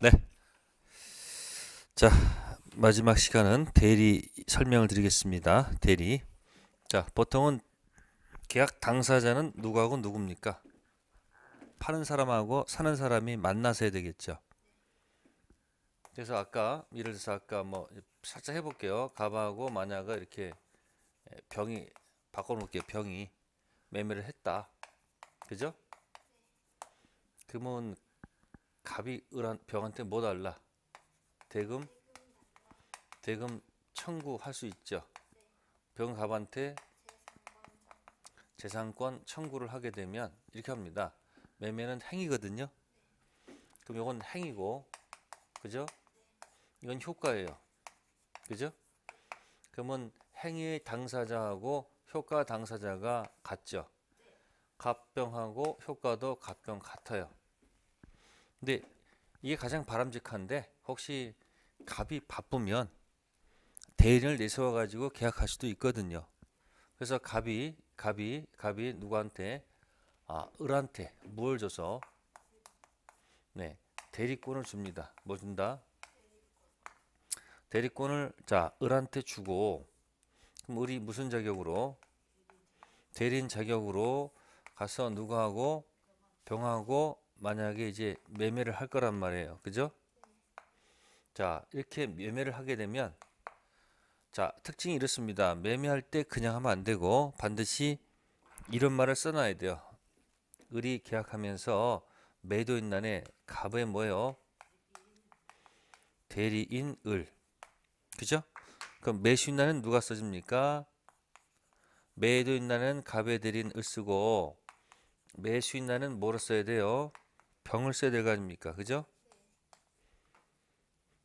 네. 자, 마지막 시간은 대리 설명을 드리겠습니다. 대리. 자, 보통은 계약 당사자는 누구하고 누굽니까? 파는 사람하고 사는 사람이 만나서 해야 되겠죠. 그래서 아까 예를 들어서 아까 뭐 살짝 해볼게요. 가방하고 만약에 이렇게 병이 바꿔놓을게요. 병이 매매를 했다. 그죠? 그러면 갑이 을한 벽한테 뭐 달라? 대금 대금 청구할 수 있죠. 병갑한테 재산권 청구를 하게 되면 이렇게 합니다. 매매는 행위거든요. 그럼 이건 행위고 그죠? 이건 효과예요. 그죠? 그러면 행위의 당사자하고 효과 당사자가 같죠. 갑병하고 효과도 갑병 같아요. 근데 이게 가장 바람직한데 혹시 갑이 바쁘면 대인을 내세워 가지고 계약할 수도 있거든요. 그래서 갑이 갑이 갑이 누구한테 아 을한테 무엇 줘서 네 대리권을 줍니다. 뭐 준다? 대리권을 자 을한테 주고 그럼 을이 무슨 자격으로 대리인 자격으로 가서 누구하고 병하고 만약에 이제 매매를 할 거란 말이에요. 그죠? 자, 이렇게 매매를 하게 되면 자, 특징이 이렇습니다. 매매할 때 그냥 하면 안 되고 반드시 이런 말을 써놔야 돼요. 을이 계약하면서 매도인난에 갑에 뭐예요? 대리인 을. 그죠? 그럼 매수인난은 누가 써줍니까? 매도인난은 갑에 대리인 을 쓰고 매수인난은 뭐로 써야 돼요? 병을 써야 될거 아닙니까? 그죠?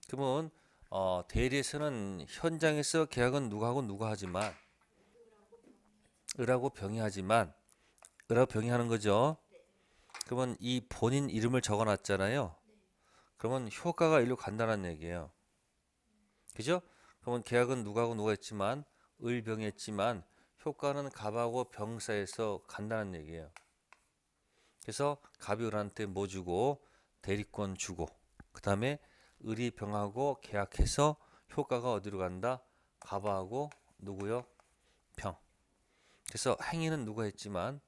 그러면 어, 대리에서는 현장에서 계약은 누구하고 누가 하지만 을하고 병이 하지만 을하고 병이 하는 거죠. 그러면 이 본인 이름을 적어놨잖아요. 그러면 효과가 일로 간다는 얘기예요. 그죠? 그러면 계약은 누가하고 누가 했지만 을병 했지만 효과는 갑하고 병사에서 간다는 얘기예요. 그래서 가비울한테 뭐 주고 대리권 주고 그 다음에 의리병하고 계약해서 효과가 어디로 간다? 가바하고 누구요? 병. 그래서 행위는 누가 했지만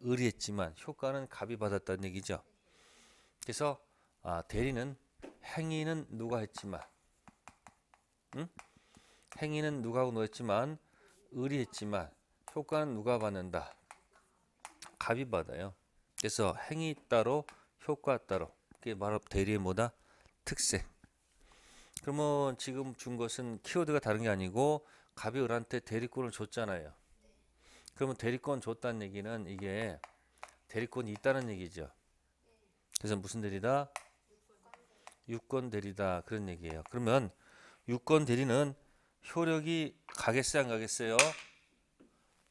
의리했지만 효과는 갑이 받았다는 얘기죠. 그래서 아, 대리는 행위는 누가 했지만 응? 행위는 누가 하고 했지만 의리했지만 효과는 누가 받는다. 갑이 받아요. 그래서 행위 따로 효과 따로 그게 바로 대리의 뭐다 특색. 그러면 지금 준 것은 키워드가 다른 게 아니고 갑이 을한테 대리권을 줬잖아요. 그러면 대리권 줬다는 얘기는 이게 대리권이 있다는 얘기죠. 그래서 무슨 대리다? 유권 대리다 그런 얘기예요. 그러면 유권 대리는 효력이 가겠어요, 안 가겠어요?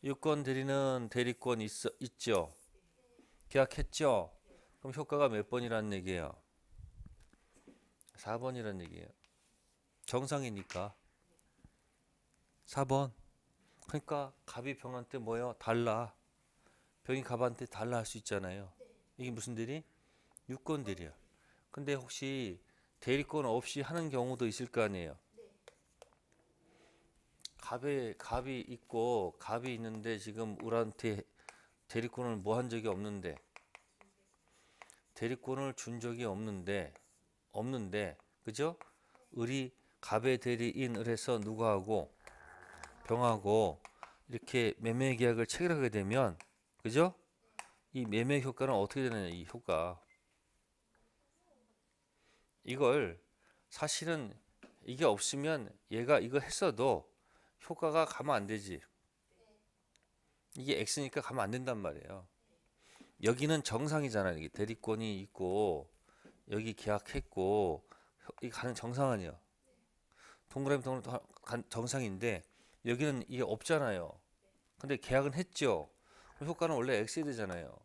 유권 대리는 대리권 있어 있죠. 계약했죠? 그럼 효과가 몇 번이라는 얘기예요? 4번이라는 얘기예요. 정상이니까. 4번. 그러니까 갑이 병한테 뭐예요? 달라. 병이 갑한테 달라 할 수 있잖아요. 이게 무슨 대리? 유권 대리야. 근데 혹시 대리권 없이 하는 경우도 있을 거 아니에요. 갑에 갑이 있고 갑이 있는데 지금 우리한테 대리권을 뭐 한 적이 없는데 대리권을 준 적이 없는데 없는데 그죠? 을이 갑의 대리인을 해서 누가하고 병하고 이렇게 매매 계약을 체결하게 되면 그죠? 이 매매 효과는 어떻게 되느냐 이 효과 이걸 사실은 이게 없으면 얘가 이거 했어도 효과가 가면 안 되지 이게 x니까 가면 안 된단 말이에요. 여기는 정상이잖아요. 이게 대립권이 있고 여기 계약했고 이 가는 정상 아니에요. 동그라미 동그라미 정상인데 여기는 이게 없잖아요. 근데 계약은 했죠. 효과는 원래 x 되잖아요.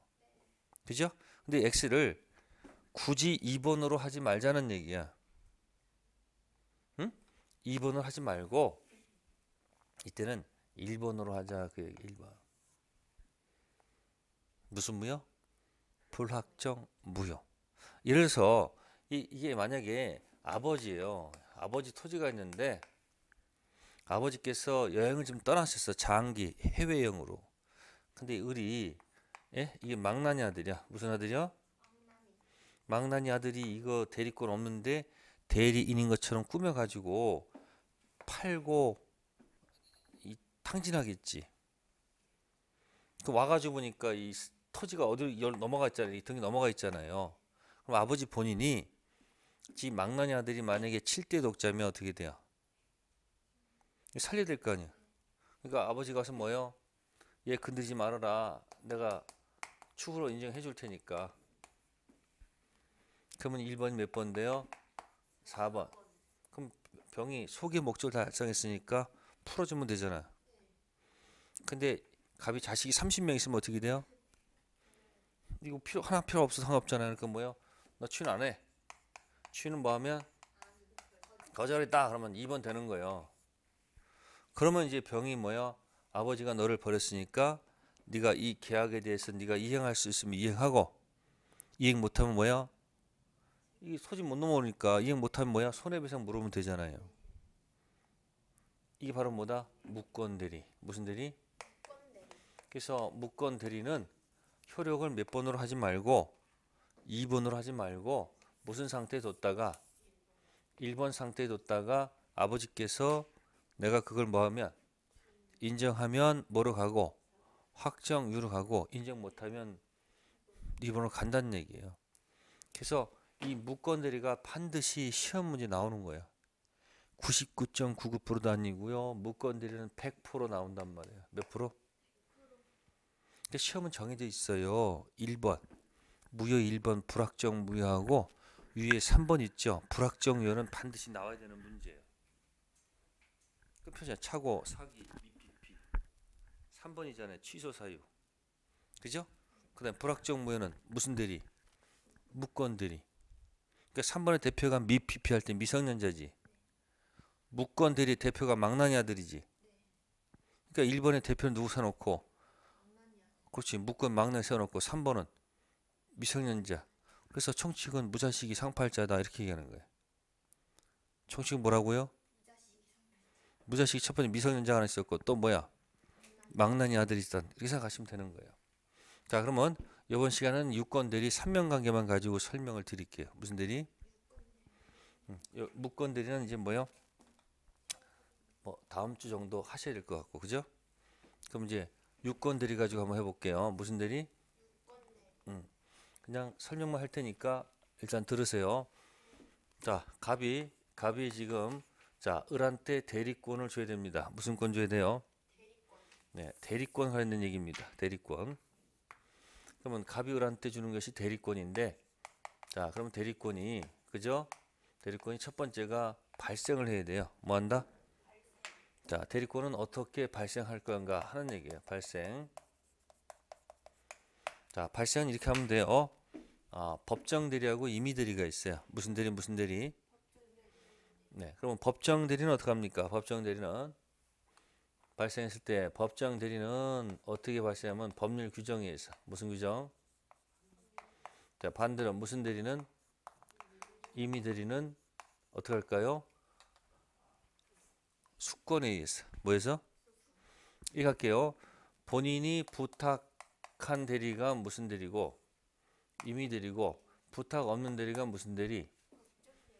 그죠? 근데 x를 굳이 2번으로 하지 말자는 얘기야. 응? 2번을 하지 말고 이때는 1번으로 하자 그 1번. 무슨 무효? 불확정 무효. 이래서 이, 이게 만약에 아버지예요. 아버지 토지가 있는데 아버지께서 여행을 좀 떠나셨어. 장기 해외 여행으로. 근데 을이 예? 이게 망나니 아들이야. 무슨 아들이야? 망나니 아들이 이거 대리권 없는데 대리인인 것처럼 꾸며 가지고 팔고 이 탕진하겠지. 그 와가지고 보니까 이 토지가 어디로 넘어가 있잖아요. 이 등이 넘어가 있잖아요. 그럼 아버지 본인이 지 막나니 아들이 만약에 7대 독자면 어떻게 돼요? 살려야 될 거 아니에요. 그러니까 아버지가 가서 뭐요얘 건들지 말아라. 내가 추후로 인정해 줄 테니까. 그러면 1번이 몇 번인데요? 4번. 그럼 병이 속의 목적을 다 달성했으니까 풀어주면 되잖아요. 근데 갑이 자식이 30명 있으면 어떻게 돼요? 이거 필요 하나 필요 없어 상관없잖아요. 그러니까 뭐예요? 나 취는 안 해. 취는 뭐 하면 거절했다 그러면 2번 되는 거예요. 그러면 이제 병이 뭐야? 아버지가 너를 버렸으니까 네가 이 계약에 대해서 네가 이행할 수 있으면 이행하고 이행 못하면 뭐야? 이 소집 못 넘어오니까 이행 못하면 뭐야? 손해배상 물으면 되잖아요. 이게 바로 뭐다? 무권 대리. 무슨 대리? 그래서 무권 대리는 효력을 몇 번으로 하지 말고 2번으로 하지 말고 무슨 상태에 뒀다가 1번 상태에 뒀다가 아버지께서 내가 그걸 뭐하면 인정하면 뭐로 가고 확정유로 가고 인정 못하면 2번으로 간다는 얘기예요. 그래서 이무건 대리가 반드시 시험 문제 나오는 거예요. 99.99%도 아니고요. 무건 대리는 100% 나온단 말이에요. 몇 프로? 그러니까 시험은 정해져 있어요. 1번 무효 1번 불확정 무효하고 위에 3번 있죠. 불확정 유효는 반드시 나와야 되는 문제예요. 끝표자 그 차고 사기 미피피 3번이잖아요. 취소 사유 그죠? 그 다음 불확정 무효는 무슨 대리? 무권 대리 그러니까 3번의 대표가 미피피 할 때 미성년자지 무권 대리 대표가 망나니 아들이지 그러니까 1번의 대표는 누구 사놓고 그렇지. 묶은 막내 세워놓고 3번은 미성년자. 그래서 청칙은 무자식이 상팔자다 이렇게 얘기하는 거예요. 청칙 은 뭐라고요? 무자식이 첫 번째 미성년자가 있었고 또 뭐야? 망나니 아들이 있던 이렇게 생각하시면 되는 거예요. 자 그러면 이번 시간은 유권 대리 3명 관계만 가지고 설명을 드릴게요. 무슨 대리? 무권 음, 대리는 이제 뭐요? 뭐 다음 주 정도 하셔야 될 것 같고 그죠? 그럼 이제 유권 대리 가지고 한번 해볼게요. 무슨 대리? 음, 그냥 설명만 할 테니까 일단 들으세요. 자, 갑이 갑이 지금 자 을한테 대리권을 줘야 됩니다. 무슨 권 줘야 돼요? 네, 대리권 관련된 얘기입니다. 대리권. 그러면 갑이 을한테 주는 것이 대리권인데, 자, 그러면 대리권이 그죠? 대리권이 첫 번째가 발생을 해야 돼요. 뭐 한다? 자, 대리권은 어떻게 발생할 건가 하는 얘기예요. 발생. 자, 발생은 이렇게 하면 돼요. 어? 아, 법정 대리하고 임의 대리가 있어요. 무슨 대리 무슨 대리? 네. 그러면 법정 대리는 어떻게 합니까? 법정 대리는 발생했을 때 법정 대리는 어떻게 발생하면 법률 규정에 의해서 무슨 규정? 자, 반대로 무슨 대리는 임의 대리는 어떻게 할까요? 수권에 의해서 뭐해서 이 갈게요. 본인이 부탁한 대리가 무슨 대리고 임의 대리고 부탁 없는 대리가 무슨 대리?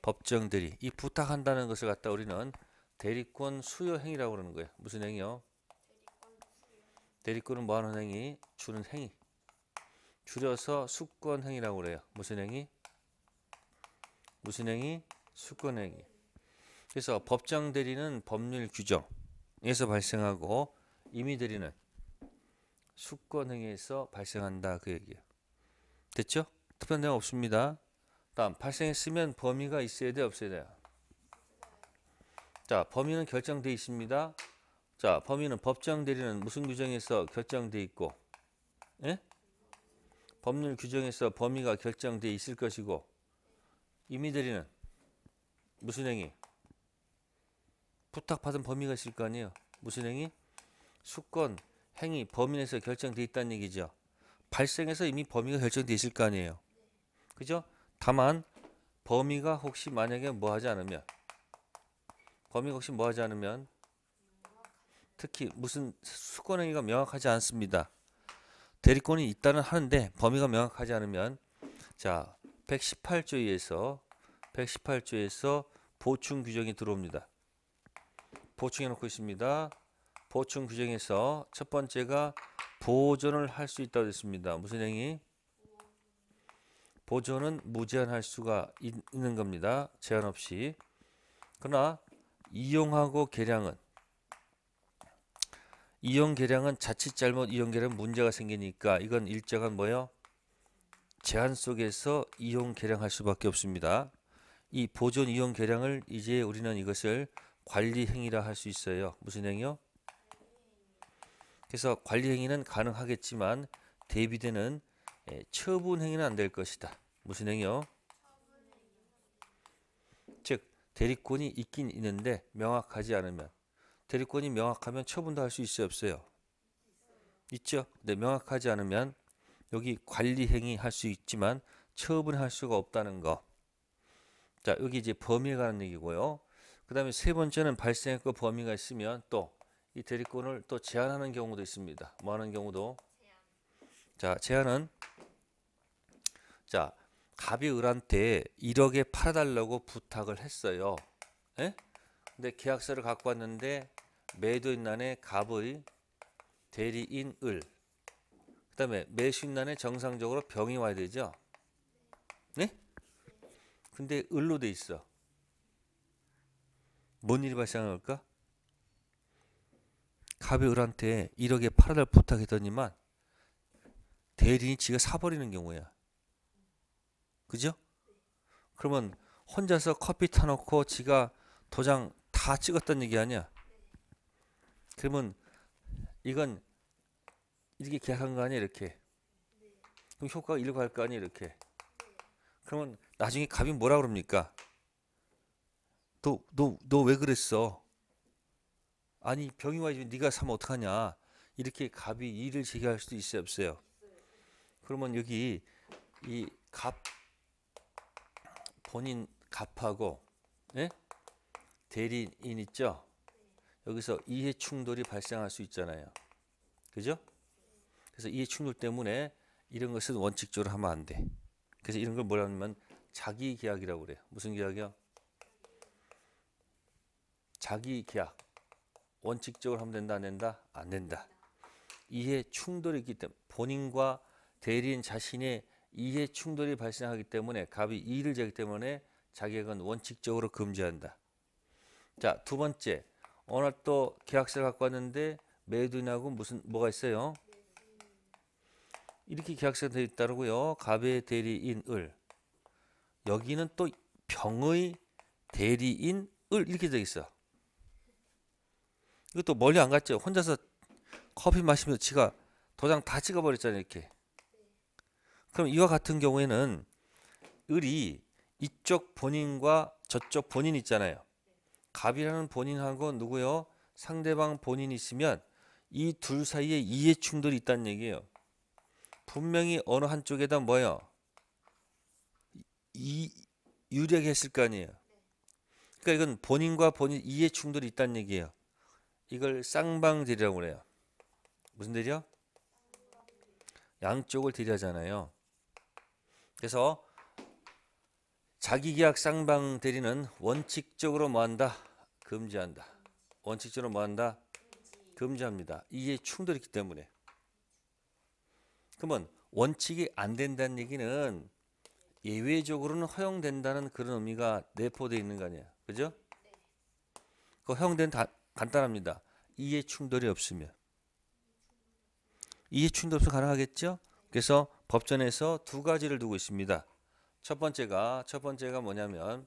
법정 대리. 이 부탁한다는 것을 갖다 우리는 대리권 수요 행위라고 그러는 거예요. 무슨 행위요? 대리권은 뭐 하는 행위? 주는 행위. 줄여서 수권 행위라고 그래요. 무슨 행위? 무슨 행위? 수권 행위. 그래서 법정 대리는 법률 규정에서 발생하고 임의 대리는 수권 행위에서 발생한다 그 얘기예요. 됐죠? 특별한 내용 없습니다. 다음 발생했으면 범위가 있어야 돼 없어야 돼요. 자 범위는 결정돼 있습니다. 자 범위는 법정 대리는 무슨 규정에서 결정돼 있고 예? 법률 규정에서 범위가 결정돼 있을 것이고 임의 대리는 무슨 행위? 부탁받은 범위가 있을 거 아니에요. 무슨 행위? 수권, 행위, 범위에서 내 결정돼 있다는 얘기죠. 발생해서 이미 범위가 결정돼 있을 거 아니에요. 그죠? 다만 범위가 혹시 만약에 뭐 하지 않으면 범위가 혹시 뭐 하지 않으면 특히 무슨 수권 행위가 명확하지 않습니다. 대리권이 있다는 하는데 범위가 명확하지 않으면 자 118조에서 118조에서 보충 규정이 들어옵니다. 보충해 놓고 있습니다. 보충 규정에서 첫 번째가 보존을 할 수 있다고 했습니다. 무슨 행위? 보존은 무제한할 수가 있는 겁니다. 제한 없이. 그러나 이용하고 계량은 이용 계량은 자칫 잘못 이용 계량 문제가 생기니까 이건 일정한 뭐요? 제한 속에서 이용 계량할 수밖에 없습니다. 이 보존 이용 계량을 이제 우리는 이것을 관리 행위라 할 수 있어요. 무슨 행위요? 그래서 관리 행위는 가능하겠지만 대비되는 예, 처분 행위는 안 될 것이다. 무슨 행위요? 즉 대리권이 있긴 있는데 명확하지 않으면 대리권이 명확하면 처분도 할 수 있어요, 없어요? 있죠. 근데 명확하지 않으면 여기 관리 행위 할 수 있지만 처분할 수가 없다는 거. 자, 여기 이제 범위에 관한 얘기고요. 그 다음에 세 번째는 발생했고 범위가 있으면 또 이 대리권을 또 제한하는 경우도 있습니다. 뭐 하는 경우도? 자, 제한은 자, 갑이 을한테 1억에 팔아달라고 부탁을 했어요. 에? 예? 근데 계약서를 갖고 왔는데 매도인난의 갑의 대리인 을. 그 다음에 매수인난에 정상적으로 병이 와야 되죠. 네? 근데 을로 돼 있어. 뭔 일이 발생할까? 갑이 을한테 1억에 팔아달 부탁했더니만 대리인이 지가 사버리는 경우야. 그죠? 그러면 혼자서 커피 타놓고 지가 도장 다 찍었단 얘기 아니야? 그러면 이건 이렇게 계약한 거 아니야 이렇게? 그럼 효과가 일로 갈거 아니야 이렇게? 그러면 나중에 갑이 뭐라 그럽니까? 너너너왜 그랬어? 아니 병이 와야지 네가 사면 어떡하냐? 이렇게 갑이 이를 제기할 수도 있어요 없어요? 그러면 여기 이 갑 본인 갑하고 예? 대리인 있죠? 여기서 이해 충돌이 발생할 수 있잖아요. 그죠? 그래서 이해 충돌 때문에 이런 것은 원칙적으로 하면 안 돼. 그래서 이런 걸 뭐라 하면 자기 계약이라고 그래요. 무슨 계약이야? 자기 계약 원칙적으로 하면 된다 안 된다 안 된다 이해 충돌이 있기 때문에 본인과 대리인 자신의 이해 충돌이 발생하기 때문에 갑이 이의를 제기 때문에 자격은 원칙적으로 금지한다. 자, 두 번째. 오늘 또 계약서를 갖고 왔는데 매도인하고 무슨 뭐가 있어요? 이렇게 계약서가 되어 있다고요. 갑의 대리인을. 여기는 또 병의 대리인을 이렇게 되어 있어. 이것도 멀리 안 갔죠. 혼자서 커피 마시면서 지가 도장 다 찍어버렸잖아요. 이렇게. 그럼 이와 같은 경우에는 을이 이쪽 본인과 저쪽 본인 있잖아요. 갑이라는 본인하고 누구요? 상대방 본인 이 있으면 이 둘 사이에 이해 충돌이 있다는 얘기예요. 분명히 어느 한쪽에다 뭐요? 예이유력 했을 거 아니에요. 그러니까 이건 본인과 본인 이해 충돌이 있다는 얘기예요. 이걸 쌍방들이라고 그래요. 무슨 들이요? 양쪽을 들이잖아요. 그래서 자기계약 쌍방 대리는 원칙적으로 뭐한다? 금지한다. 원칙적으로 뭐한다? 금지합니다. 이게 충돌이 기 때문에. 그러면 원칙이 안 된다는 얘기는 예외적으로는 허용된다는 그런 의미가 내포되어 있는 거 아니야. 그죠? 네. 그 허용된 다, 간단합니다. 이해 충돌이 없으면. 이해 충돌 없으면 가능하겠죠? 그래서 법전에서 두 가지를 두고 있습니다. 첫 번째가 첫 번째가 뭐냐면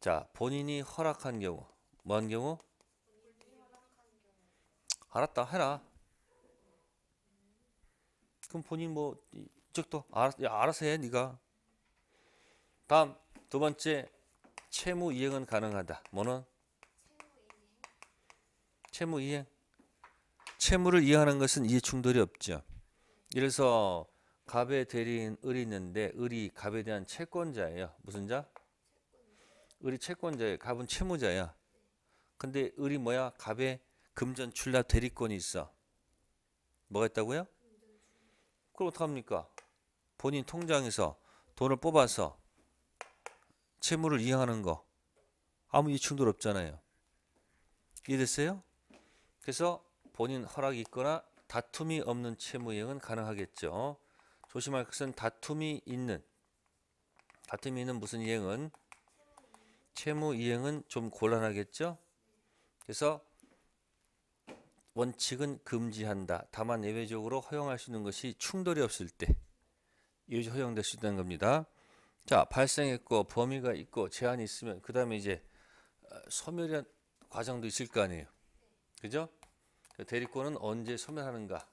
자, 본인이 허락한 경우. 뭐한 경우? 알았다. 해라. 그럼 본인 뭐 이쪽도 알아, 알아서 해 네가. 다음 두 번째 채무 이행은 가능하다. 뭐는 채무 이행. 채무를 이해하는 것은 이해 충돌이 없죠. 예를서 갑의 대리인 을이 있는데 을이 갑에 대한 채권자예요. 무슨 자? 을이 채권자예요. 갑은 채무자야. 근데 을이 뭐야? 갑에 금전 출납 대리권이 있어. 뭐가 있다고요? 그럼 어떡합니까? 본인 통장에서 돈을 뽑아서 채무를 이행하는 거 아무 이해 충돌 없잖아요. 이해됐어요? 그래서 본인 허락이 있거나 다툼이 없는 채무이행은 가능하겠죠. 조심할 것은 다툼이 있는 다툼이 있는 무슨 이행은 채무 이행은 좀 곤란하겠죠. 그래서 원칙은 금지한다. 다만 예외적으로 허용할 수 있는 것이 충돌이 없을 때 이것이 허용될 수 있다는 겁니다. 자, 발생했고 범위가 있고 제한이 있으면 그 다음에 이제 어, 소멸한 과정도 있을 거 아니에요. 그죠? 대리권은 언제 소멸하는가?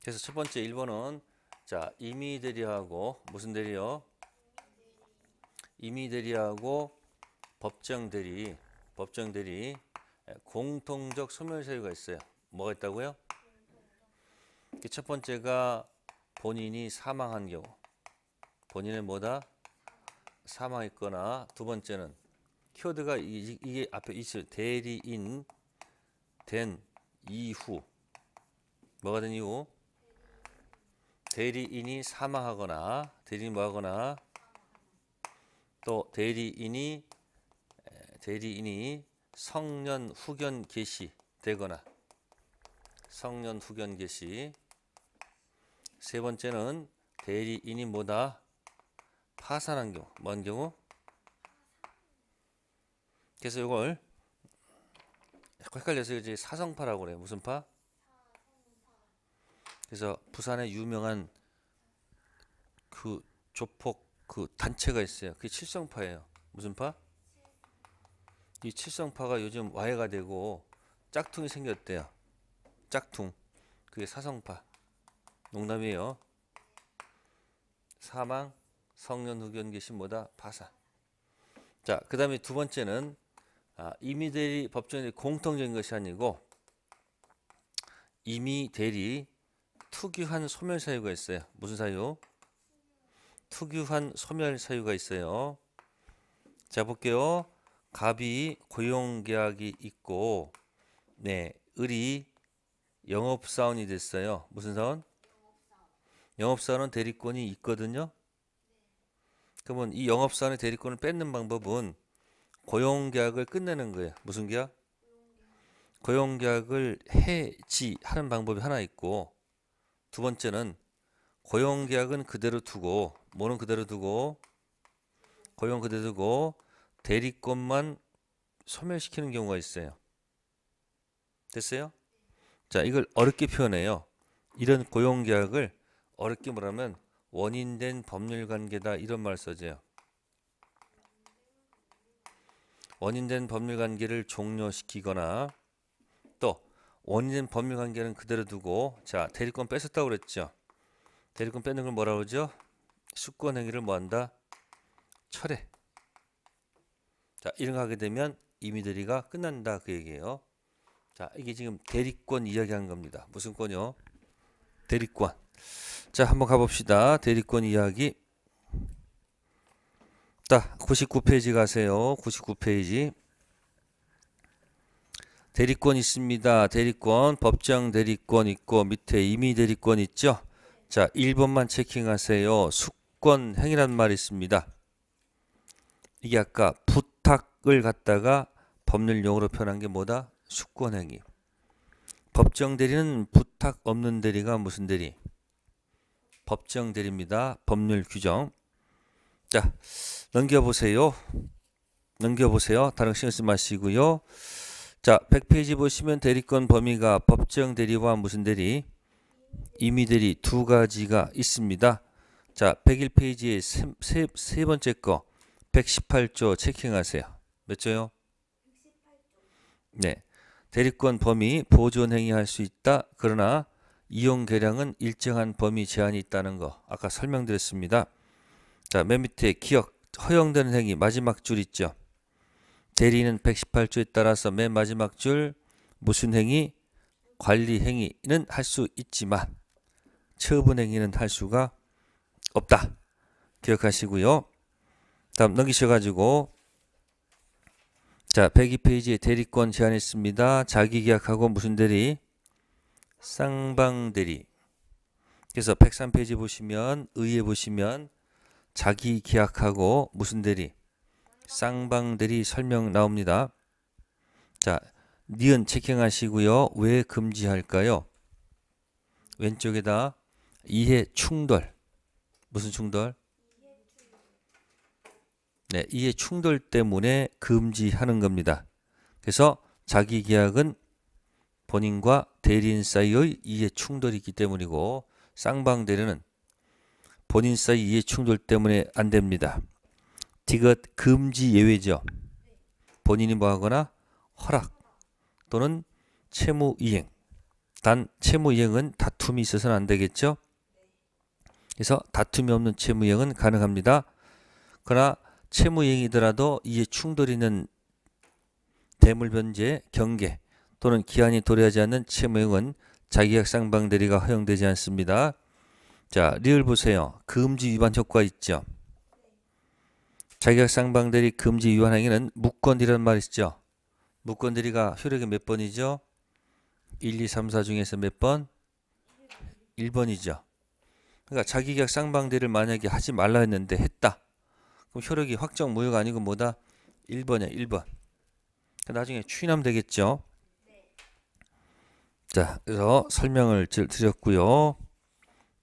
그래서 첫 번째 1번은 자 임의 대리하고 무슨 대리요? 임의 대리하고 법정 대리, 법정 대리 예, 공통적 소멸 사유가 있어요. 뭐가 있다고요? 첫 번째가 본인이 사망한 경우. 본인은 뭐다? 사망했거나 두 번째는 키워드가 이, 게 앞에 있을 대리인 된 이후 뭐가 된 이후 대리인이 사망하거나 대리인 뭐하거나 또 대리인이 대리인이 성년 후견 개시 되거나 성년 후견 개시 세 번째는 대리인이 뭐다 파산한 경우 뭔 경우 그래서 이걸 자꾸 그 헷갈려서 이제 사성파라고 그래요. 무슨 파? 그래서 부산에 유명한 그 조폭 그 단체가 있어요. 그게 칠성파예요. 무슨 파? 이 칠성파가 요즘 와해가 되고 짝퉁이 생겼대요. 짝퉁. 그게 사성파. 농담이에요. 사망, 성년 후견 계신 뭐다? 파산. 자, 그 다음에 두 번째는 아, 임의 대리 법정이 공통적인 것이 아니고 임의 대리 특유한 소멸 사유가 있어요. 무슨 사유? 특유한 소멸 사유가 있어요. 자 볼게요. 갑이 고용 계약이 있고 네, 을이 영업 사원이 됐어요. 무슨 사원? 영업 사원은 대리권이 있거든요. 그러면 이 영업 사원의 대리권을 뺏는 방법은 고용계약을 끝내는 거예요. 무슨 계약? 고용계약을 해지하는 방법이 하나 있고 두 번째는 고용계약은 그대로 두고 뭐는 그대로 두고 고용 그대로 두고 대리권만 소멸시키는 경우가 있어요. 됐어요? 자 이걸 어렵게 표현해요. 이런 고용계약을 어렵게 말하면 원인된 법률관계다 이런 말 써져요. 원인된 법률 관계를 종료시키거나 또 원인된 법률 관계는 그대로 두고 자 대리권 뺏었다고 그랬죠. 대리권 빼는 걸 뭐라 고 그러죠? 수권 행위를 뭐한다? 철회. 자 이런 거 하게 되면 이미 대리가 끝난다 그 얘기예요. 자 이게 지금 대리권 이야기한 겁니다. 무슨 권요? 이 대리권. 자 한번 가봅시다. 대리권 이야기. 자, 99페이지 가세요. 99페이지. 대리권 있습니다. 대리권, 법정 대리권 있고 밑에 임의 대리권 있죠? 자, 1번만 체킹하세요. 수권 행위란 말이 있습니다. 이게 아까 부탁을 갖다가 법률 용어로 표현한 게 뭐다? 수권 행위. 법정 대리는 부탁 없는 대리가 무슨 대리? 법정 대리입니다. 법률 규정. 자, 넘겨보세요. 넘겨보세요. 다른 신경 쓰지 마시고요. 자, 100페이지 보시면 대리권 범위가 법정 대리와 무슨 대리, 임의 대리 두 가지가 있습니다. 자, 101페이지의 세, 세, 세 번째 거 118조 체킹하세요. 몇 조요? 네. 대리권 범위 보존 행위할 수 있다. 그러나 이용 계량은 일정한 범위 제한이 있다는 거 아까 설명드렸습니다. 자, 맨 밑에 기억 허용되는 행위 마지막 줄 있죠. 대리는 118조에 따라서 맨 마지막 줄 무슨 행위? 관리 행위는 할 수 있지만 처분 행위는 할 수가 없다. 기억하시고요. 다음 넘기셔가지고 자 102페이지에 대리권 제안했습니다 자기계약하고 무슨 대리? 쌍방대리 그래서 103페이지 보시면 의에 보시면 자기 기약하고 무슨 대리? 쌍방 대리 설명 나옵니다. 자, 니은 체킹하시고요. 왜 금지할까요? 왼쪽에다 이해 충돌. 무슨 충돌? 네, 이해 충돌 때문에 금지하는 겁니다. 그래서 자기 계약은 본인과 대리인 사이의 이해 충돌이 기 때문이고 쌍방 대리는 본인 사이 이해 충돌 때문에 안 됩니다. 디귿 금지 예외죠. 본인이 뭐하거나 허락 또는 채무 이행. 단 채무 이행은 다툼이 있어서는 안 되겠죠. 그래서 다툼이 없는 채무 이행은 가능합니다. 그러나 채무 이행이더라도 이에 충돌이 있는 대물 변제, 경계 또는 기한이 도래하지 않는 채무 이행은 자기약 상방 대리가 허용되지 않습니다. 자, 리을 보세요. 금지 위반 효과 있죠. 자격 쌍방대리 금지 위반 행위는 무권들이란 말이죠. 무권대리가 효력이 몇 번이죠? 1, 2, 3, 4 중에서 몇 번? 1번이죠. 그러니까 자기계약 쌍방대를 만약에 하지 말라 했는데 했다. 그럼 효력이 확정 무효가 아니고 뭐다? 1번이야, 1번. 그러니까 나중에 추인하면 되겠죠. 자, 그래서 설명을 드렸고요.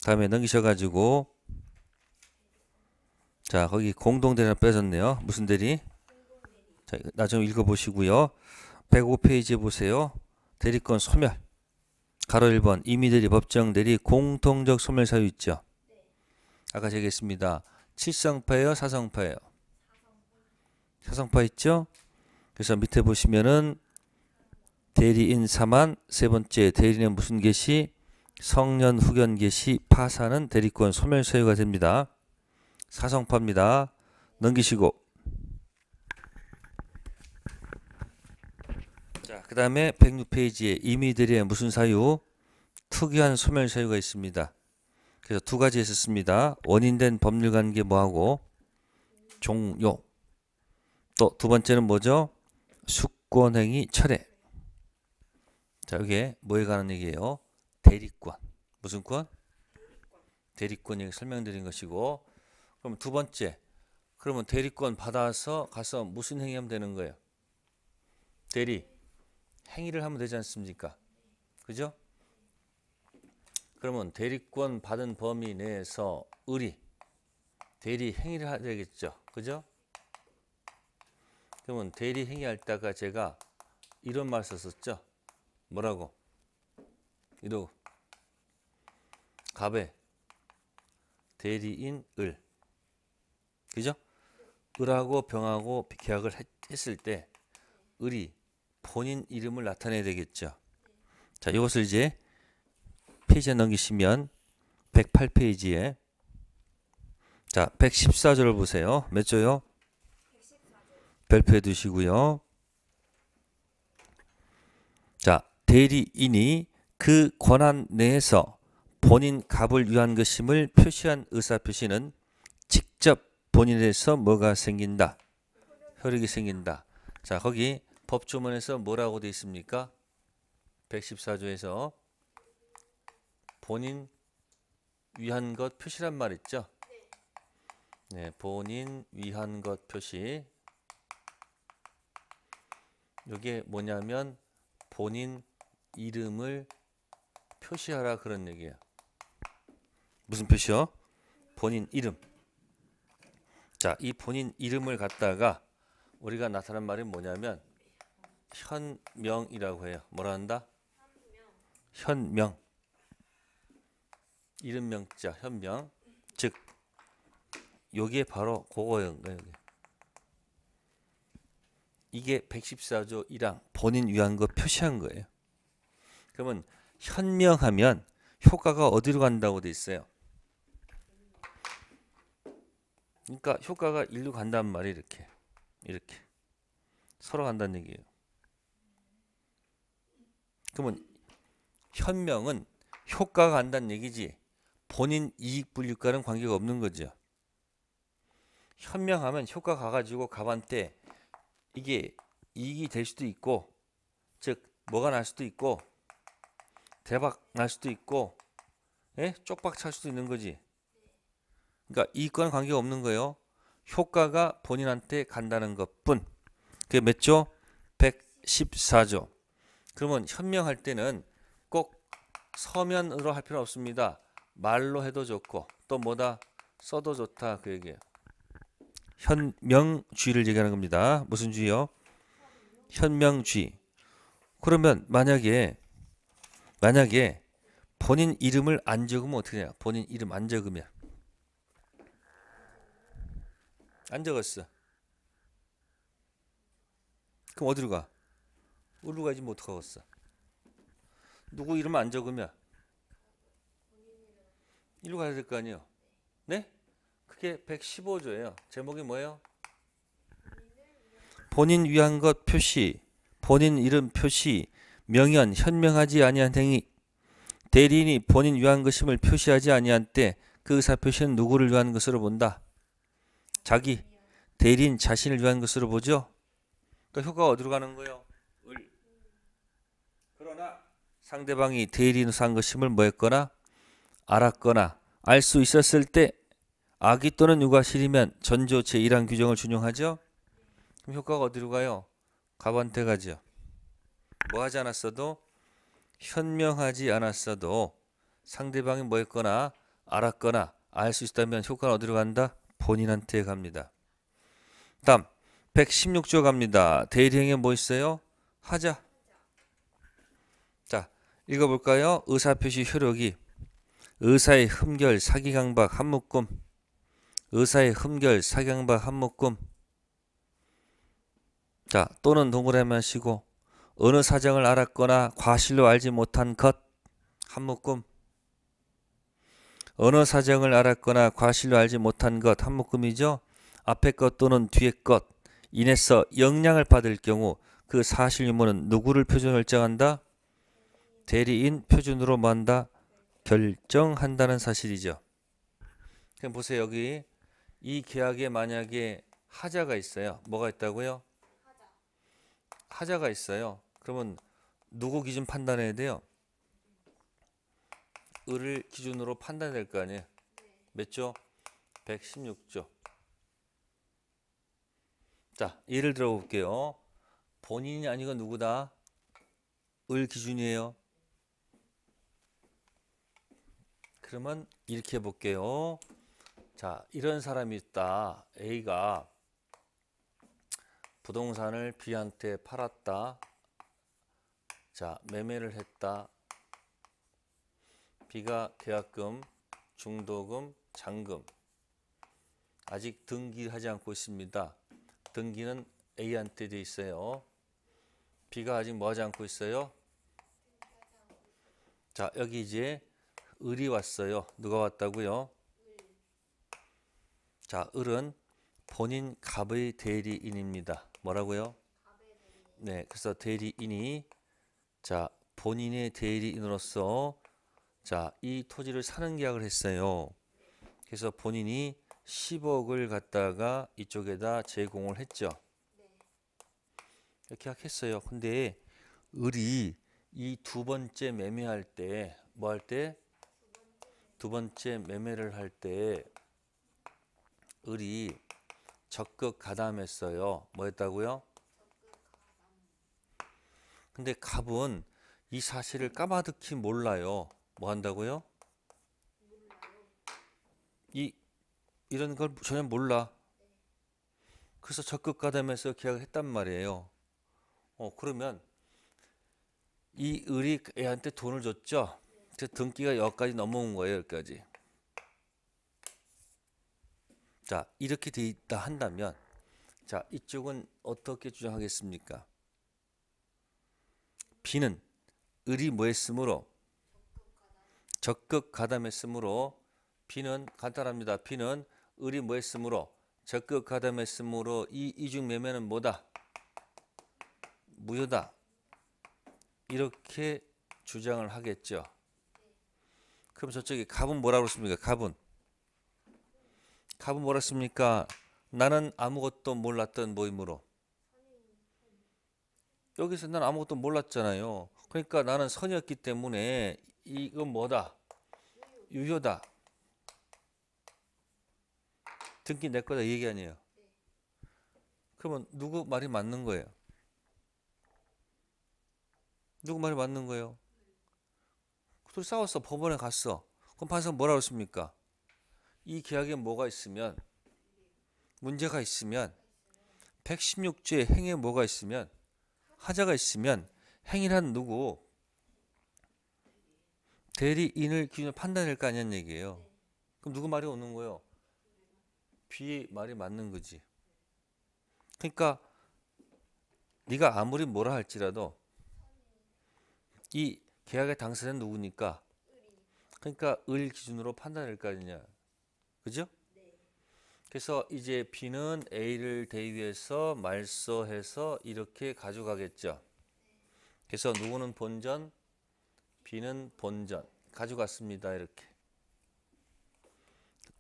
다음에 넘기셔가지고 자 거기 공동대리 빼졌네요. 무슨 대리? 자, 나좀 읽어보시고요. 105페이지에 보세요. 대리권 소멸. 가로 1번 이미 대리 법정 대리 공통적 소멸 사유 있죠. 아까 제가 했습니다. 칠성파예요, 사성파예요. 사성파 있죠? 그래서 밑에 보시면은 대리인 사만 세 번째 대리는 무슨 개시? 성년 후견기 시 파산은 대리권 소멸 소유가 됩니다. 사성파입니다. 넘기시고 자, 그 다음에 106페이지에 임의들의 무슨 사유? 특이한 소멸 사유가 있습니다. 그래서 두 가지 있었습니다. 원인된 법률관계 뭐하고 종료 또두 번째는 뭐죠? 숙권행위 철회 자, 이게 뭐에 관한 얘기예요? 대리권. 무슨 권? 대리권이 설명드린 것이고 그럼 두 번째 그러면 대리권 받아서 가서 무슨 행위하면 되는 거예요? 대리 행위를 하면 되지 않습니까? 그죠? 그러면 대리권 받은 범위 내에서 의리 대리 행위를 해야 되겠죠. 그죠? 그러면 대리 행위할 때가 제가 이런 말 썼었죠. 뭐라고? 이도 갑의 대리인 을 그죠? 을하고 병하고 계약을 했, 을때 을이 본인 이름을 나타내야 되겠죠. 자, 이것을 이제 페이지에 넘기시면 108페이지에 자, 114절을 보세요. 몇 조요? 별표해 두시고요. 자, 대리인이 그 권한 내에서 본인 갑을 위한 것임을 표시한 의사표시는 직접 본인에서 뭐가 생긴다? 혈액이 생긴다. 자, 거기 법조문에서 뭐라고 돼 있습니까? 114조에서 본인 위한 것 표시란 말 있죠? 네, 본인 위한 것 표시. 이게 뭐냐면 본인 이름을 표시하라 그런 얘기야. 무슨 표시요? 본인 이름. 자, 이 본인 이름을 갖다가 우리가 나타난 말이 뭐냐면 현명이라고 해요. 뭐라 한다? 현명. 이름명자 현명. 즉 여기에 바로 그거인 거예요. 이게 114조 1항 본인 위한 거 표시한 거예요. 그러면 현명하면 효과가 어디로 간다고 돼 있어요. 그러니까 효과가 일로 간다 말이 이렇게 이렇게 서로 간다는 얘기예요. 그러면 현명은 효과가 간다는 얘기지 본인 이익 분류과는 관계가 없는 거죠. 현명하면 효과 가가지고 가반때 이게 이익이 될 수도 있고 즉 뭐가 날 수도 있고 대박 날 수도 있고 예? 쪽박 찰 수도 있는 거지. 그러니까 이익과는 관계가 없는 거예요. 효과가 본인한테 간다는 것뿐. 그게 몇 조? 114조. 그러면 현명할 때는 꼭 서면으로 할 필요 없습니다. 말로 해도 좋고 또 뭐다 써도 좋다 그 얘기예요. 현명주의를 얘기하는 겁니다. 무슨 주의요? 현명주의. 그러면 만약에 만약에 본인 이름을 안 적으면 어떻게 되냐 본인 이름 안 적으면 안 적었어. 그럼 어디로 가? 어디로 가지 못 뭐 가겠어. 누구 이름 안 적으면 일로 가야 될 거 아니에요. 네? 그게 115조예요. 제목이 뭐예요? 본인 위한 것 표시, 본인 이름 표시, 명연 현명하지 아니한 행위 대리인이 본인 위한 것임을 표시하지 아니한 때그 의사표시는 누구를 위한 것으로 본다. 자기 대리인 자신을 위한 것으로 보죠. 그러니까 효과가 어디로 가는 거예요? 을. 그러나 상대방이 대리인으로 산 것임을 뭐했거나 알았거나 알 수 있었을 때악기 또는 유가 실이면 전조 제1항 규정을 준용하죠. 그럼 효과가 어디로 가요? 갑한테 가죠. 뭐 하지 않았어도 현명하지 않았어도 상대방이 뭐 했거나 알았거나 알 수 있다면 효과는 어디로 간다? 본인한테 갑니다. 다음 116조 갑니다. 대리행에 뭐 있어요? 하자. 자 읽어볼까요? 의사표시 효력이 의사의 흠결 사기강박 한 묶음 의사의 흠결 사기강박 한 묶음 자 또는 동그라미 하시고 어느 사정을 알았거나 과실로 알지 못한 것 한 묶음 어느 사정을 알았거나 과실로 알지 못한 것 한 묶음이죠. 앞에 것 또는 뒤에 것 인해서 영향을 받을 경우 그 사실 유무는 누구를 표준으로 결정한다? 대리인 표준으로 만다 결정한다는 사실이죠. 그럼 보세요. 여기 이 계약에 만약에 하자가 있어요. 뭐가 있다고요? 하자. 하자가 있어요. 그러면 누구 기준 판단해야 돼요? 을을 기준으로 판단될 거 아니에요? 몇 조? 116조. 자, 예를 들어 볼게요. 본인이 아니고 누구다? 을 기준이에요. 그러면 이렇게 볼게요. 자, 이런 사람이 있다. A가 부동산을 B한테 팔았다. 자, 매매를 했다. B가 계약금, 중도금, 잔금. 아직 등기하지 않고 있습니다. 등기는 A한테 돼 있어요. B가 아직 뭐 하지 않고 있어요? 자, 여기 이제 을이 왔어요. 누가 왔다고요? 자, 을은 본인 갑의 대리인입니다. 뭐라고요? 네, 그래서 대리인이 자, 본인의 대리인으로서 자, 이 토지를 사는 계약을 했어요. 그래서 본인이 10억을 갖다가 이쪽에다 제공을 했죠. 이렇게 계약했어요. 근데 을이 이 두 번째 매매할 때 뭐 할 때? 두 번째 매매를 할 때 을이 적극 가담했어요. 뭐 했다고요? 근데 갑은 이 사실을 까마득히 몰라요. 뭐 한다고요? 이 이런 걸 전혀 몰라. 그래서 적극 가담해서 계약을 했단 말이에요. 어 그러면 이 을이 애한테 돈을 줬죠. 그 등기가 여기까지 넘어온 거예요. 여기까지. 자 이렇게 돼 있다 한다면 자 이쪽은 어떻게 주장하겠습니까? 비는 을이 뭐했으므로 적극 가담했으므로 비는 간단합니다. 비는 을이 뭐했으므로 적극 가담했으므로 이 이중 매매는 뭐다? 무효다. 이렇게 주장을 하겠죠. 그럼 저쪽에 갑은 뭐라고 그랬습니까? 갑은 갑은 뭐랬습니까? 라 나는 아무것도 몰랐던 모임으로 여기서 난 아무것도 몰랐잖아요. 그러니까 나는 선이었기 때문에 이건 뭐다? 유효다. 등기 내 거다 얘기 아니에요. 그러면 누구 말이 맞는 거예요? 누구 말이 맞는 거예요? 둘이 싸웠어. 법원에 갔어. 그럼 판사는 뭐라고 했습니까? 이 계약에 뭐가 있으면 문제가 있으면 116조의 행에 뭐가 있으면 하자가 있으면 행위란 누구 대리인을 기준으로 판단할 거아니냐는 얘기예요. 그럼 누구 말이 없는 거예요? B 말이 맞는 거지. 그러니까 네가 아무리 뭐라 할지라도 이 계약의 당사자는 누구니까 그러니까 을 기준으로 판단할 거 아니냐. 그죠? 그래서 이제 B는 A를 대위해서 말소해서 이렇게 가져가겠죠. 그래서 누구는 본전, B는 본전 가져갔습니다. 이렇게.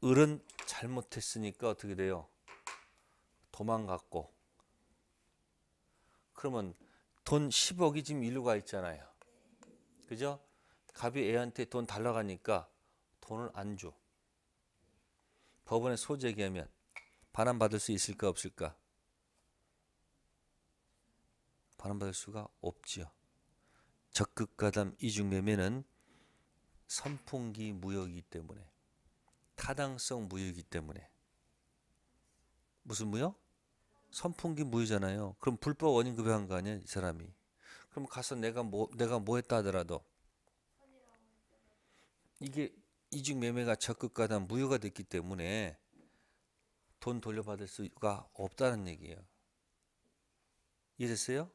을은 잘못했으니까 어떻게 돼요? 도망갔고. 그러면 돈 10억이 지금 일로 가 있잖아요. 그죠? 갑이 애한테 돈 달라가니까 돈을 안 줘. 법원에 소제기하면 반환받을 수 있을까 없을까? 반환받을 수가 없지요. 적극가담 이중매매는 선풍기 무효이기 때문에 타당성 무효이기 때문에 무슨 무효? 선풍기 무효잖아요. 그럼 불법 원인 급여한 거 아니야 이 사람이. 그럼 가서 내가 뭐 내가 뭐 했다 하더라도 이게 이중 매매가 적극가담 무효가 됐기 때문에 돈 돌려받을 수가 없다는 얘기예요. 이해됐어요?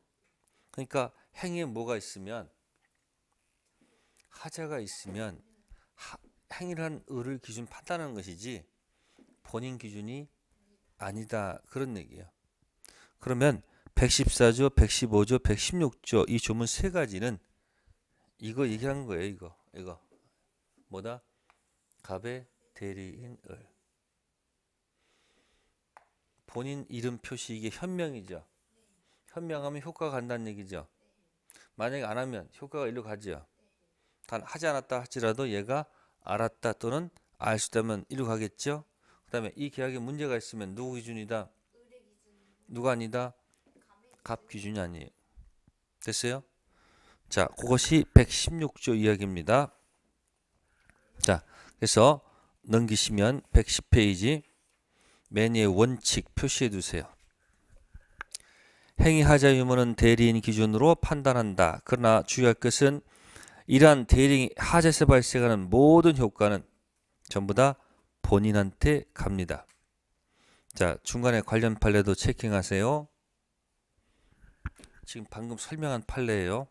그러니까 행위에 뭐가 있으면 하자가 있으면 하, 행위란 을을 기준 판단하는 것이지 본인 기준이 아니다 그런 얘기예요. 그러면 114조, 115조, 116조 이 조문 세 가지는 이거 얘기한 거예요. 이거 이거 뭐다? 갑의 대리인을 본인 이름 표시 이게 현명이죠. 현명하면 효과가 간다는 얘기죠. 만약에 안 하면 효과가 일로 가지요. 단 하지 않았다 할지라도 얘가 알았다 또는 알 수 있다면 일로 가겠죠. 그 다음에 이 계약에 문제가 있으면 누구 기준이다? 누가 아니다? 갑 기준이 아니에요. 됐어요? 자, 그것이 116조 이야기입니다. 자, 그래서 넘기시면 110페이지 메니의 원칙 표시해 두세요. 행위하자 유무는 대리인 기준으로 판단한다. 그러나 주의할 것은 이러한 대리 하자에서 발생하는 모든 효과는 전부 다 본인한테 갑니다. 자, 중간에 관련 판례도 체킹하세요. 지금 방금 설명한 판례예요.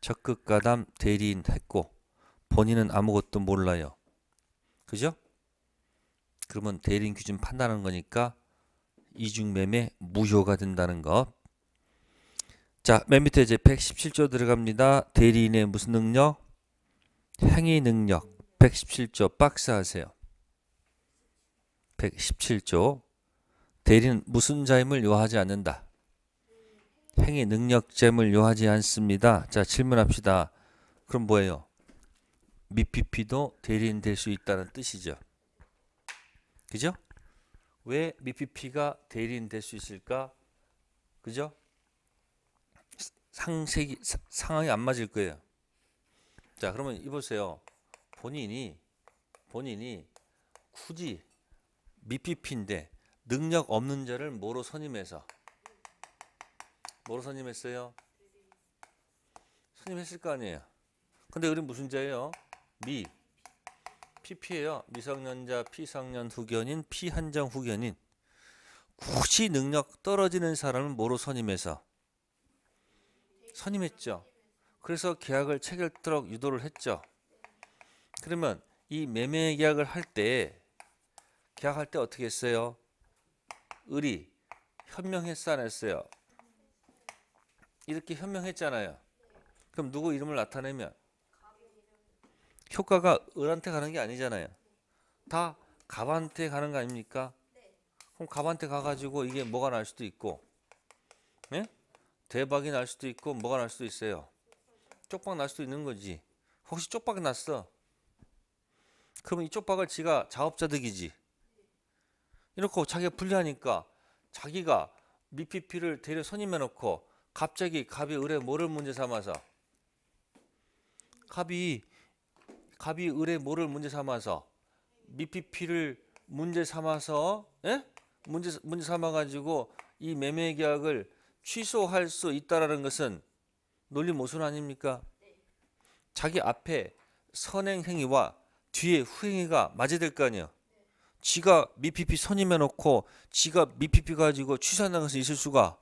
적극 가담 대리인 했고 본인은 아무것도 몰라요. 그죠? 그러면 대리인 기준 판단하는 거니까 이중매매 무효가 된다는 것. 자, 맨 밑에 이제 117조 들어갑니다. 대리인의 무슨 능력? 행위 능력. 117조 박스 하세요. 117조. 대리는 무슨 자임을 요하지 않는다. 행위 능력잼을 요하지 않습니다. 자, 질문합시다. 그럼 뭐예요? 미피피도 대리인될 수 있다는 뜻이죠. 그죠? 왜 미피피가 대리인될 수 있을까? 그죠? 상색이 상황이 안 맞을 거예요. 자, 그러면 이보세요. 본인이 본인이 굳이 미피피인데 능력 없는 자를 뭐로 선임해서 뭐로 선임했어요? 선임했을 거 아니에요. 근데 우리 무슨 자예요? 미 PP예요. 미성년자 피성년 후견인 피한정 후견인 굳이 능력 떨어지는 사람은 뭐로 선임해서 선임했죠. 그래서 계약을 체결토록 유도를 했죠. 그러면 이 매매 계약을 할 때 계약할 때 어떻게 했어요? 을이 현명했어 안 했어요? 이렇게 현명했잖아요. 그럼 누구 이름을 나타내면 효과가 을한테 가는 게 아니잖아요. 다 갑한테 가는 거 아닙니까? 그럼 갑한테 가가지고 이게 뭐가 날 수도 있고, 예? 대박이 날 수도 있고, 뭐가 날 수도 있어요. 쪽박 날 수도 있는 거지. 혹시 쪽박 났어? 그러면 이 쪽박을 지가 자업자득이지. 이렇게 자기가 불리하니까 자기가 미피피를 대려 선임해 놓고 갑자기 갑이 을의 모를 문제 삼아서 갑이 갑이 을의 모를 문제 삼아서 미피 피를 문제 삼아서 예? 문제 문제 삼아 가지고 이 매매 계약을 취소할 수 있다라는 것은 논리 모순 아닙니까? 자기 앞에 선행 행위와 뒤에 후행위가 맞아될거 아니에요. 지가 미피피 선임해 놓고 지가 미피피 가지고 취소한다는 것은 있을 수가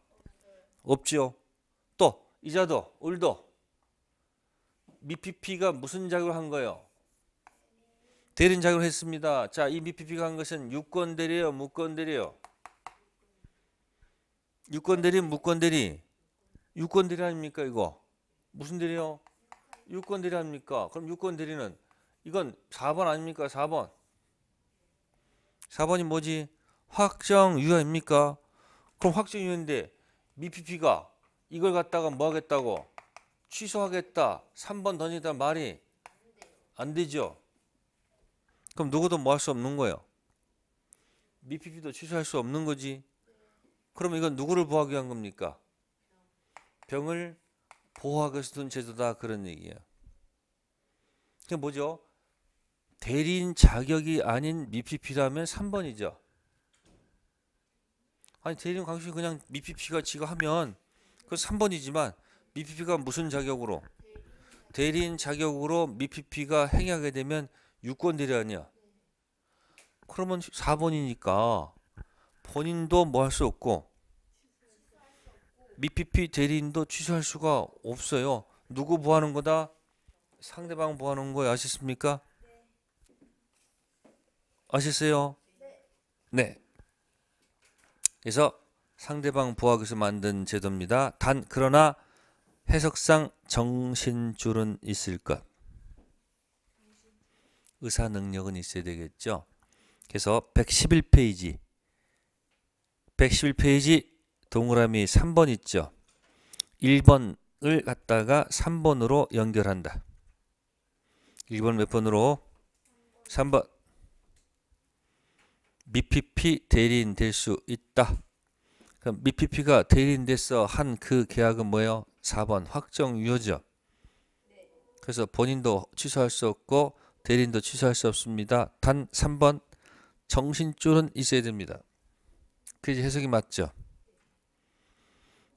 없죠또 이자도 을도 미피피가 무슨 작용을 한 거예요? 대리인작용을 했습니다. 자, 이 미피피가 한 것은 유권대리예요, 무권대리요. 유권대리, 무권대리. 유권대리 아닙니까 이거? 무슨 대리요? 유권대리 아닙니까? 그럼 유권대리는 이건 4번 아닙니까? 4번. 4번이 뭐지? 확정유예입니까? 그럼 확정유예인데 미피피가 이걸 갖다가 뭐 하겠다고? 취소하겠다. 3번 던지다 말이 안 되죠. 그럼 누구도 뭐 할 수 없는 거예요. 미피피도 취소할 수 없는 거지. 그럼 이건 누구를 보호하기 위한 겁니까? 병을 보호하기 위해 제도다 그런 얘기예그 뭐죠? 대리인 자격이 아닌 미피피라면 3번이죠. 아니 대리인 강식 그냥 미피피가 지가 하면 그 3번이지만 미피피가 무슨 자격으로 대리인 자격으로 미피피가 행하게 되면 유권들이 아니야. 그러면 4번이니까 본인도 뭐 할 수 없고 미피피 대리인도 취소할 수가 없어요. 누구 보하는 거다? 상대방 보하는 거 아시십니까? 아시세요? 네. 그래서 상대방 보하에서 만든 제도입니다. 단 그러나 해석상 정신줄은 있을 것. 의사 능력은 있어야 되겠죠. 그래서 111페이지 111페이지 동그라미 3번 있죠. 1번을 갖다가 3번으로 연결한다. 1번 몇 번으로? 3번 미피피 대리인 될 수 있다. 그럼 미피피가 대리인 됐어 한 그 계약은 뭐예요? 4번 확정 유효죠. 그래서 본인도 취소할 수 없고 대리인도 취소할 수 없습니다. 단 3번 정신줄은 있어야 됩니다. 그게 해석이 맞죠?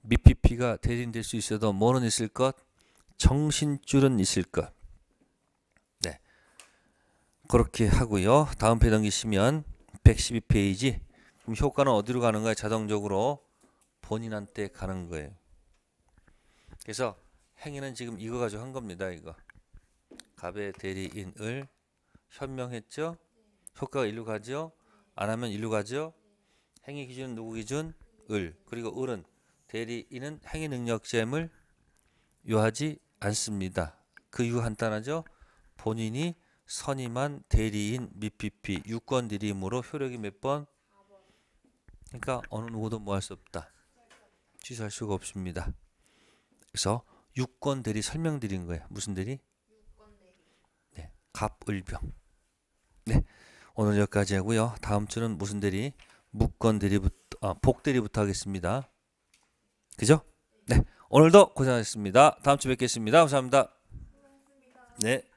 미피피가 대리인 될 수 있어도 뭐는 있을 것? 정신줄은 있을 것. 네. 그렇게 하고요. 다음 페 넘기시면 112페이지. 그럼 효과는 어디로 가는 거예 자동적으로 본인한테 가는 거예요. 그래서 행위는 지금 이거 가지고 한 겁니다. 이거. 갑의 대리인을 현명했죠? 효과가 일로 가죠? 안 하면 일로 가죠? 행위 기준은 누구 기준? 을. 그리고 을은 대리인은 행위 능력잼을 요하지 않습니다. 그 이유 간단하죠? 본인이 선임한 대리인 미피피 유권 대리임으로 효력이 몇 번? 그러니까 어느 누구도 뭐 할 수 없다. 취소할 수가 없습니다. 그래서 유권 대리 설명 드린 거예요. 무슨 대리? 갑을병. 네. 오늘 여기까지 하고요. 다음 주는 무슨 대리? 묵건 대리부터 아, 복 대리부터 하겠습니다. 그죠? 네. 오늘도 고생하셨습니다. 다음 주 뵙겠습니다. 감사합니다. 고맙습니다. 네.